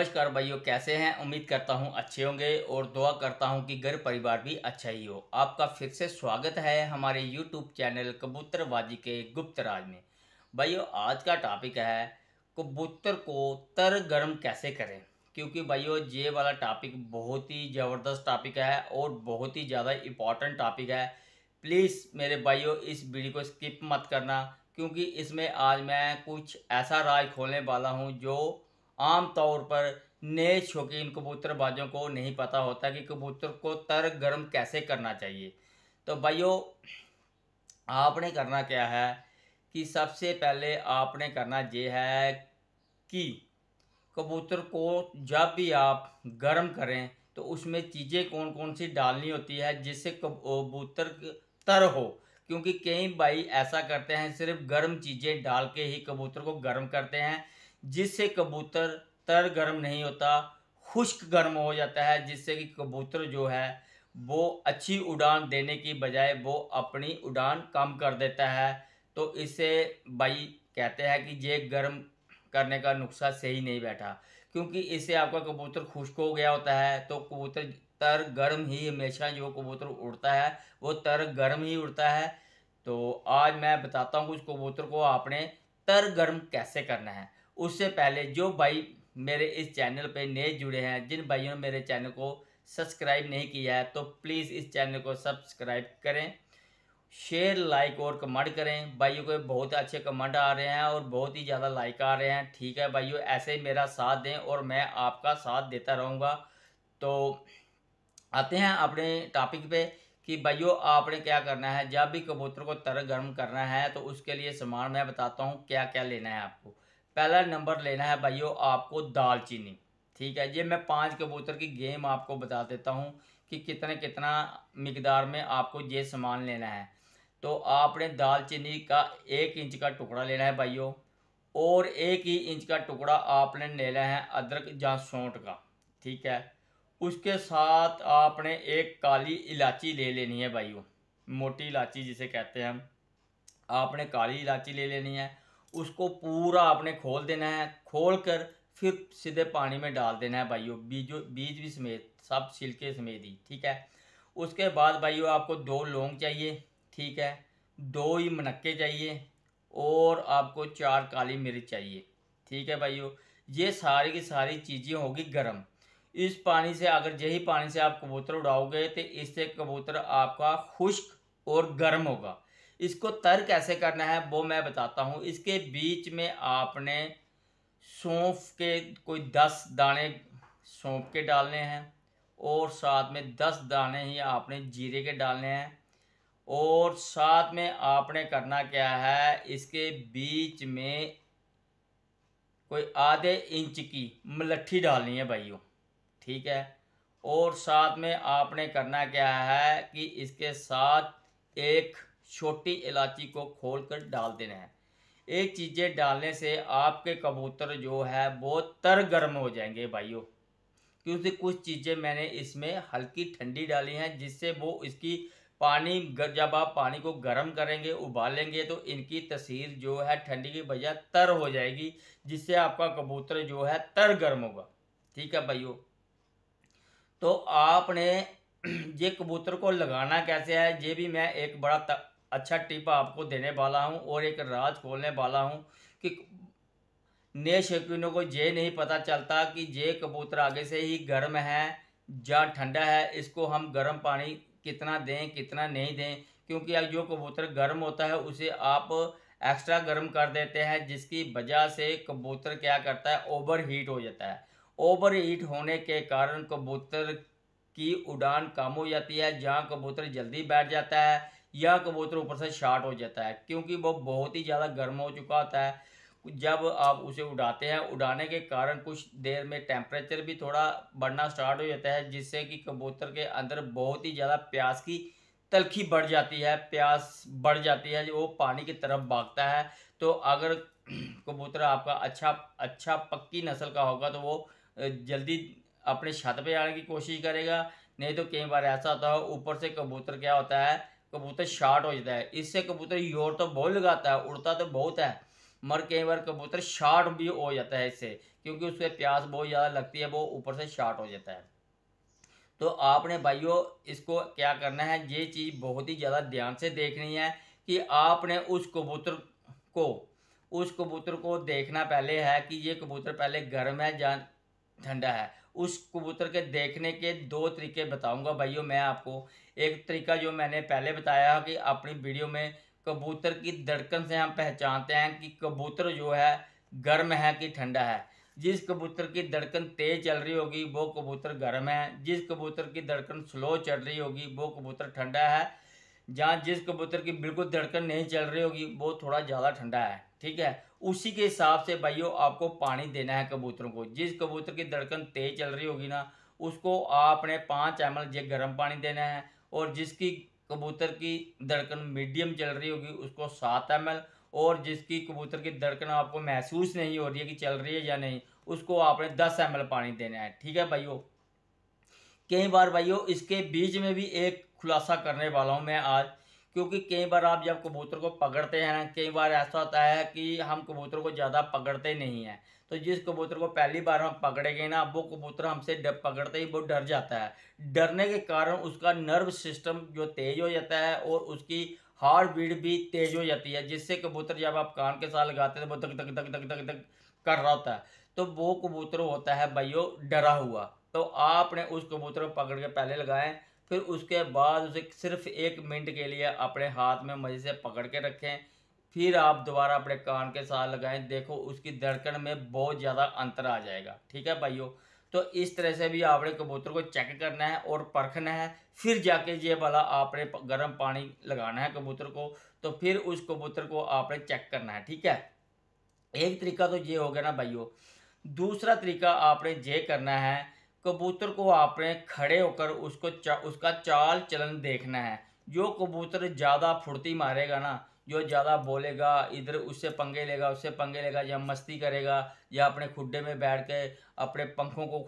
नमस्कार भाइयों कैसे हैं उम्मीद करता हूं अच्छे होंगे और दुआ करता हूं कि घर परिवार भी अच्छा ही हो आपका फिर से स्वागत है हमारे यूट्यूब चैनल कबूतरबाजी के गुप्त राज में भाइयों आज का टॉपिक है कबूतर को तर गर्म कैसे करें क्योंकि भाइयों ये वाला टॉपिक बहुत ही ज़बरदस्त टॉपिक है और बहुत ही ज़्यादा इम्पॉर्टेंट टॉपिक है प्लीज़ मेरे भाइयों इस वीडियो को स्किप मत करना क्योंकि इसमें आज मैं कुछ ऐसा राज खोलने वाला हूँ जो आम तौर पर नए शौकीन कबूतरबाजों को नहीं पता होता कि कबूतर को तर गर्म कैसे करना चाहिए तो भाइयों आपने करना क्या है कि सबसे पहले आपने करना ये है कि कबूतर को जब भी आप गर्म करें तो उसमें चीज़ें कौन कौन सी डालनी होती है जिससे कबूतर तर हो क्योंकि कई भाई ऐसा करते हैं सिर्फ गर्म चीज़ें डाल के ही कबूतर को गर्म करते हैं जिससे कबूतर तर गर्म नहीं होता खुश्क गर्म हो जाता है जिससे कि कबूतर जो है वो अच्छी उड़ान देने की बजाय वो अपनी उड़ान कम कर देता है तो इसे भाई कहते हैं कि ये गर्म करने का नुस्खा सही नहीं बैठा क्योंकि इससे आपका कबूतर खुश्क हो गया होता है तो कबूतर तर गर्म ही हमेशा जो कबूतर उड़ता है वो तर गर्म ही उड़ता है तो आज मैं बताता हूँ उस कबूतर को आपने तर गर्म कैसे करना है उससे पहले जो भाई मेरे इस चैनल पे नए जुड़े हैं जिन भाइयों ने मेरे चैनल को सब्सक्राइब नहीं किया है तो प्लीज़ इस चैनल को सब्सक्राइब करें शेयर लाइक और कमेंट करें भाइयों को बहुत अच्छे कमेंट आ रहे हैं और बहुत ही ज़्यादा लाइक आ रहे हैं ठीक है भाइयों ऐसे ही मेरा साथ दें और मैं आपका साथ देता रहूँगा तो आते हैं अपने टॉपिक पे कि भाइयों आपने क्या करना है जब भी कबूतर को तर गर्म करना है तो उसके लिए सामान मैं बताता हूँ क्या क्या लेना है आपको पहला नंबर लेना है भाइयों आपको दालचीनी ठीक है ये मैं पांच कबूतर की गेम आपको बता देता हूँ कि कितने कितना मकदार में आपको ये सामान लेना है तो आपने दालचीनी का एक इंच का टुकड़ा लेना है भाइयों और एक ही इंच का टुकड़ा आपने लेना है अदरक या सौंट का ठीक है उसके साथ आपने एक काली इलायची ले लेनी है भाइयों मोटी इलायची जिसे कहते हैं आपने काली इलायची ले लेनी है उसको पूरा आपने खोल देना है खोल कर फिर सीधे पानी में डाल देना है भाइयों बीजो बीज भी समेत सब छिलके समेत ही ठीक है उसके बाद भाइयों आपको दो लौंग चाहिए ठीक है दो ही मनक्के चाहिए और आपको चार काली मिर्च चाहिए ठीक है भाइयों ये सारी की सारी चीज़ें होगी गर्म इस पानी से अगर यही पानी से आप कबूतर उड़ाओगे तो इससे कबूतर आपका खुश्क और गर्म होगा इसको तर कैसे करना है वो मैं बताता हूँ इसके बीच में आपने सौंफ के कोई दस दाने सौंफ के डालने हैं और साथ में दस दाने ही आपने जीरे के डालने हैं और साथ में आपने करना क्या है इसके बीच में कोई आधे इंच की मलट्ठी डालनी है भाइयों ठीक है और साथ में आपने करना क्या है कि इसके साथ एक छोटी इलायची को खोल कर डाल देना है ये चीज़ें डालने से आपके कबूतर जो है बहुत तर गर्म हो जाएंगे भाइयों क्योंकि कुछ चीज़ें मैंने इसमें हल्की ठंडी डाली हैं जिससे वो इसकी पानी जब आप पानी को गर्म करेंगे उबालेंगे तो इनकी तस्वीर जो है ठंडी की बजाय तर हो जाएगी जिससे आपका कबूतर जो है तर गर्म होगा ठीक है भाइयों तो आपने ये कबूतर को लगाना कैसे है ये भी मैं एक बड़ा अच्छा टिप आपको देने वाला हूँ और एक राज खोलने वाला हूँ कि नए शौकीनों को ये नहीं पता चलता कि ये कबूतर आगे से ही गर्म है या ठंडा है इसको हम गर्म पानी कितना दें कितना नहीं दें क्योंकि अब जो कबूतर गर्म होता है उसे आप एक्स्ट्रा गर्म कर देते हैं जिसकी वजह से कबूतर क्या करता है ओवर हीट हो जाता है ओवर हीट होने के कारण कबूतर की उड़ान कम हो जाती है जहाँ कबूतर जल्दी बैठ जाता है या कबूतर ऊपर से शार्ट हो जाता है क्योंकि वो बहुत ही ज़्यादा गर्म हो चुका होता है जब आप उसे उड़ाते हैं उड़ाने के कारण कुछ देर में टेम्परेचर भी थोड़ा बढ़ना स्टार्ट हो जाता है जिससे कि कबूतर के अंदर बहुत ही ज़्यादा प्यास की तलखी बढ़ जाती है प्यास बढ़ जाती है वो पानी की तरफ भागता है तो अगर कबूतर आपका अच्छा अच्छा पक्की नस्ल का होगा तो वो जल्दी अपने छत पे आने की कोशिश करेगा नहीं तो कई बार ऐसा होता है ऊपर से कबूतर क्या होता है कबूतर शार्ट हो जाता है इससे कबूतर योर तो बहुत लगाता है उड़ता तो बहुत है मगर कई बार कबूतर शार्ट भी हो जाता है इससे क्योंकि उससे प्यास बहुत ज़्यादा लगती है वो ऊपर से शार्ट हो जाता है तो आपने भाइयों इसको क्या करना है ये चीज़ बहुत ही ज़्यादा ध्यान से देखनी है कि आपने उस कबूतर को उस कबूतर को देखना पहले है कि ये कबूतर पहले गर्म है या ठंडा है उस कबूतर के देखने के दो तरीके बताऊंगा भाइयों मैं आपको एक तरीका जो मैंने पहले बताया कि अपनी वीडियो में कबूतर की धड़कन से हम पहचानते हैं कि कबूतर जो है गर्म है कि ठंडा है जिस कबूतर की धड़कन तेज़ चल रही होगी वो कबूतर गर्म है जिस कबूतर की धड़कन स्लो चल रही होगी वो कबूतर ठंडा है जहाँ जिस कबूतर की बिल्कुल धड़कन नहीं चल रही होगी वो थोड़ा ज़्यादा ठंडा है ठीक है उसी के हिसाब से भाइयों आपको पानी देना है कबूतरों को जिस कबूतर की धड़कन तेज चल रही होगी ना उसको आपने पाँच एम एल गर्म पानी देना है और जिसकी कबूतर की धड़कन मीडियम चल रही होगी उसको सात एम और जिसकी कबूतर की धड़कन आपको महसूस नहीं हो रही है कि चल रही है या नहीं उसको आपने दस एम पानी देना है ठीक है भाइयों कई बार भाइयों इसके बीच में भी एक खुलासा करने वाला हूँ मैं आज क्योंकि कई बार आप जब कबूतर को पकड़ते हैं ना कई बार ऐसा होता है कि हम कबूतर को ज़्यादा पकड़ते नहीं हैं तो जिस कबूतर को पहली बार हम पकड़ेंगे ना वो कबूतर हमसे डर पकड़ते ही वो डर जाता है डरने के कारण उसका नर्व सिस्टम जो तेज़ हो जाता है और उसकी हार्ट बीट भी तेज़ हो जाती है जिससे कबूतर जब आप कान के साथ लगाते हैं तो वो धक धक धक धक धक धक कर रहा होता है तो वो कबूतर होता है भाइयों डरा हुआ तो आपने उस कबूतर को पकड़ के पहले लगाएं फिर उसके बाद उसे सिर्फ एक मिनट के लिए अपने हाथ में मज़े से पकड़ के रखें फिर आप दोबारा अपने कान के साथ लगाएं देखो उसकी धड़कन में बहुत ज़्यादा अंतर आ जाएगा ठीक है भाइयों तो इस तरह से भी आपने कबूतर को चेक करना है और परखना है फिर जाके ये वाला आपने गर्म पानी लगाना है कबूतर को तो फिर उस कबूतर को आपने चेक करना है ठीक है एक तरीका तो ये हो गया ना भाइयों दूसरा तरीका आपने ये करना है कबूतर को आपने खड़े होकर उसको चा, उसका चाल चलन देखना है जो कबूतर ज़्यादा फुर्ती मारेगा ना जो ज़्यादा बोलेगा इधर उससे पंगे लेगा उससे पंगे लेगा या मस्ती करेगा या अपने खुडे में बैठ के अपने पंखों को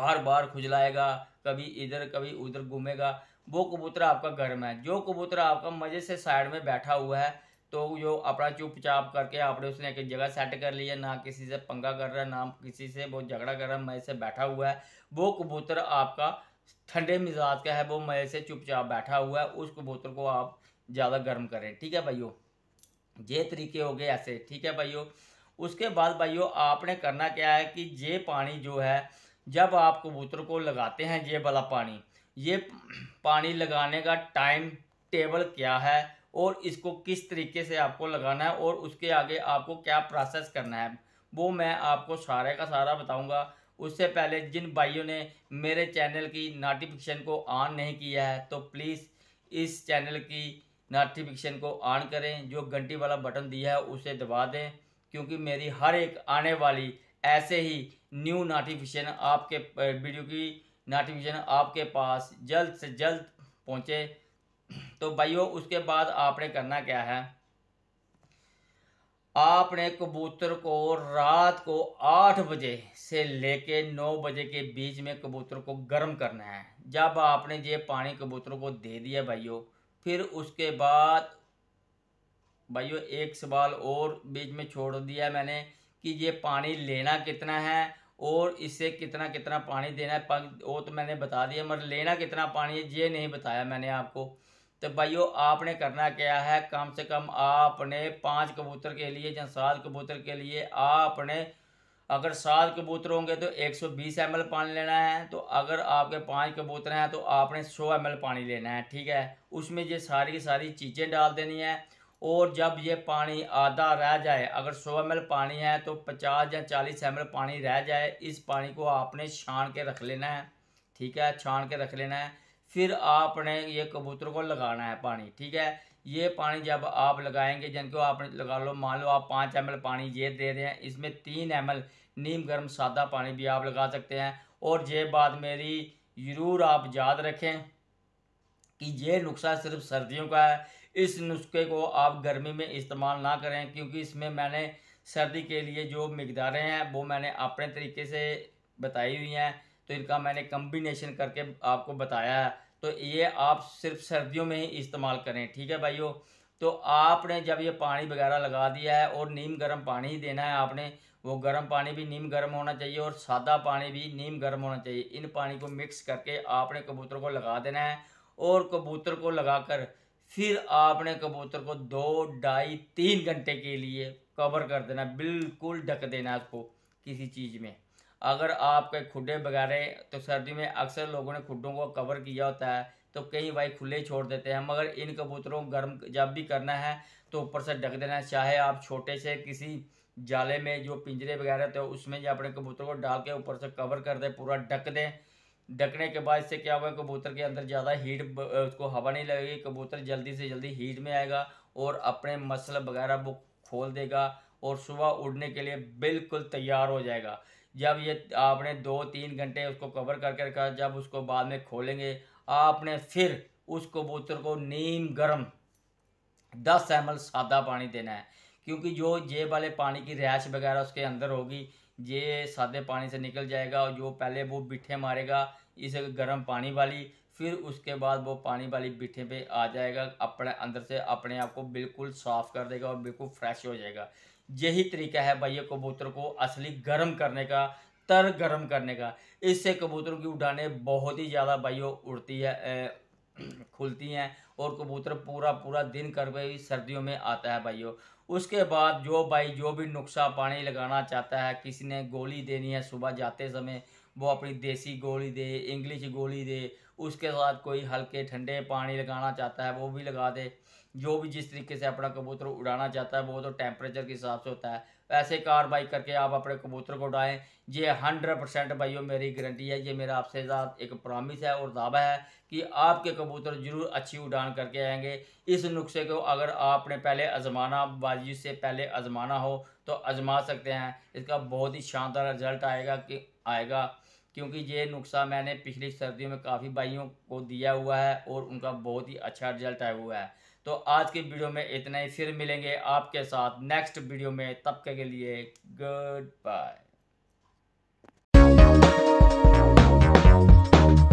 बार बार खुजलाएगा कभी इधर कभी उधर घूमेगा वो कबूतर आपका गर्म है जो कबूतर आपका मज़े से साइड में बैठा हुआ है तो जो अपना चुपचाप करके आपने उसने एक जगह सेट कर लिया ना किसी से पंगा कर रहा है ना किसी से वो झगड़ा कर रहा है मज़े से बैठा हुआ है वो कबूतर आपका ठंडे मिजाज का है वो मज़े से चुपचाप बैठा हुआ है उस कबूतर को आप ज़्यादा गर्म करें ठीक है भाइयों ये तरीके हो गए ऐसे ठीक है भाइयों उसके बाद भाइयों आपने करना क्या है कि ये पानी जो है जब आप कबूतर को लगाते हैं ये वाला पानी ये पानी लगाने का टाइम टेबल क्या है और इसको किस तरीके से आपको लगाना है और उसके आगे आपको क्या प्रोसेस करना है वो मैं आपको सारे का सारा बताऊंगा उससे पहले जिन भाइयों ने मेरे चैनल की नोटिफिकेशन को ऑन नहीं किया है तो प्लीज़ इस चैनल की नोटिफिकेशन को ऑन करें जो घंटी वाला बटन दिया है उसे दबा दें क्योंकि मेरी हर एक आने वाली ऐसे ही न्यू नोटिफिकेशन आपके वीडियो की नोटिफिकेशन आपके पास जल्द से जल्द पहुँचे तो भाइयों उसके बाद आपने करना क्या है आपने कबूतर को रात को आठ बजे से लेके नौ बजे के बीच में कबूतर को गर्म करना है जब आपने ये पानी कबूतर को दे दिया भाइयों फिर उसके बाद भाइयों एक सवाल और बीच में छोड़ दिया मैंने कि ये पानी लेना कितना है और इससे कितना कितना पानी देना है वो तो मैंने बता दिया मगर लेना कितना पानी है ये नहीं बताया मैंने आपको तो भाइयों आपने करना क्या है कम से कम आपने पांच कबूतर के लिए या सात कबूतर के लिए आपने अगर सात कबूतर होंगे तो 120 सौ बीस एम पानी लेना है तो अगर आपके पांच कबूतर हैं तो आपने 100 एम पानी लेना है ठीक है उसमें ये सारी की सारी चीज़ें डाल देनी है और जब ये पानी आधा रह जाए अगर 100 एम पानी है तो 50 या 40 एम पानी रह जाए इस पानी को आपने छान के रख लेना है ठीक है छान के रख लेना है फिर आपने ये कबूतर को लगाना है पानी ठीक है ये पानी जब आप लगाएंगे को आप लगा लो मान लो आप पाँच एम पानी ये दे रहे हैं इसमें तीन एम नीम गर्म सादा पानी भी आप लगा सकते हैं और ये बात मेरी ज़रूर आप याद रखें कि ये नुस्खा सिर्फ सर्दियों का है इस नुस्खे को आप गर्मी में इस्तेमाल ना करें क्योंकि इसमें मैंने सर्दी के लिए जो मकदारें हैं वो मैंने अपने तरीके से बताई हुई हैं तो इनका मैंने कम्बिनेशन करके आपको बताया है तो ये आप सिर्फ सर्दियों में ही इस्तेमाल करें ठीक है भाइयों तो आपने जब ये पानी वगैरह लगा दिया है और नीम गर्म पानी ही देना है आपने वो गर्म पानी भी नीम गर्म होना चाहिए और सादा पानी भी नीम गर्म होना चाहिए इन पानी को मिक्स करके आपने कबूतर को लगा देना है और कबूतर को लगाकर फिर आपने कबूतर को दो ढाई तीन घंटे के लिए कवर कर देना बिल्कुल ढक देना उसको किसी चीज़ में अगर आपके खुडे वगैरह तो सर्दी में अक्सर लोगों ने खुडों को कवर किया होता है तो कई भाई खुले छोड़ देते हैं मगर इन कबूतरों को गर्म जब भी करना है तो ऊपर से ढक देना चाहे आप छोटे से किसी जाले में जो पिंजरे वगैरह थे उसमें जो अपने कबूतर को डाल के ऊपर से कवर कर दें पूरा ढक दें ढकने के बाद इससे क्या होगा कबूतर के अंदर ज़्यादा हीट उसको हवा नहीं लगेगी कबूतर जल्दी से जल्दी हीट में आएगा और अपने मसल वगैरह वो खोल देगा और सुबह उड़ने के लिए बिल्कुल तैयार हो जाएगा जब ये आपने दो तीन घंटे उसको कवर करके रखा जब उसको बाद में खोलेंगे आपने फिर उस कबूतर को नीम गर्म दस एम सादा पानी देना है क्योंकि जो जेब वाले पानी की रैश वगैरह उसके अंदर होगी ये सादे पानी से निकल जाएगा और जो पहले वो बिठे मारेगा इस गर्म पानी वाली फिर उसके बाद वो पानी वाली बिठे पे आ जाएगा अपने अंदर से अपने आप को बिल्कुल साफ़ कर देगा और बिल्कुल फ्रेश हो जाएगा यही तरीका है भाई कबूतर को असली गर्म करने का तर गर्म करने का इससे कबूतरों की उड़ाने बहुत ही ज़्यादा भाइयों उड़ती है ए, खुलती हैं और कबूतर पूरा पूरा दिन कर सर्दियों में आता है भाइयों उसके बाद जो भाई जो भी नुस्खा पानी लगाना चाहता है किसी ने गोली देनी है सुबह जाते समय वो अपनी देसी गोली दे इंग्लिश गोली दे उसके साथ कोई हल्के ठंडे पानी लगाना चाहता है वो भी लगा दे जो भी जिस तरीके से अपना कबूतर उड़ाना चाहता है वो तो टेम्परेचर के हिसाब से होता है ऐसे कार्रवाई करके आप अपने कबूतर को उड़ाएं ये हंड्रेड परसेंट भाइयों मेरी गारंटी है ये मेरा आपसे साथ एक प्रॉमिस है और दावा है कि आपके कबूतर ज़रूर अच्छी उड़ान करके आएंगे इस नुस्खे को अगर आपने पहले आजमाना बाजी से पहले आजमाना हो तो आजमा सकते हैं इसका बहुत ही शानदार रिजल्ट आएगा कि आएगा क्योंकि ये नुस्खा मैंने पिछली सर्दियों में काफ़ी भाइयों को दिया हुआ है और उनका बहुत ही अच्छा रिजल्ट आया हुआ है तो आज की वीडियो में इतना ही फिर मिलेंगे आपके साथ नेक्स्ट वीडियो में तब के लिए गुड बाय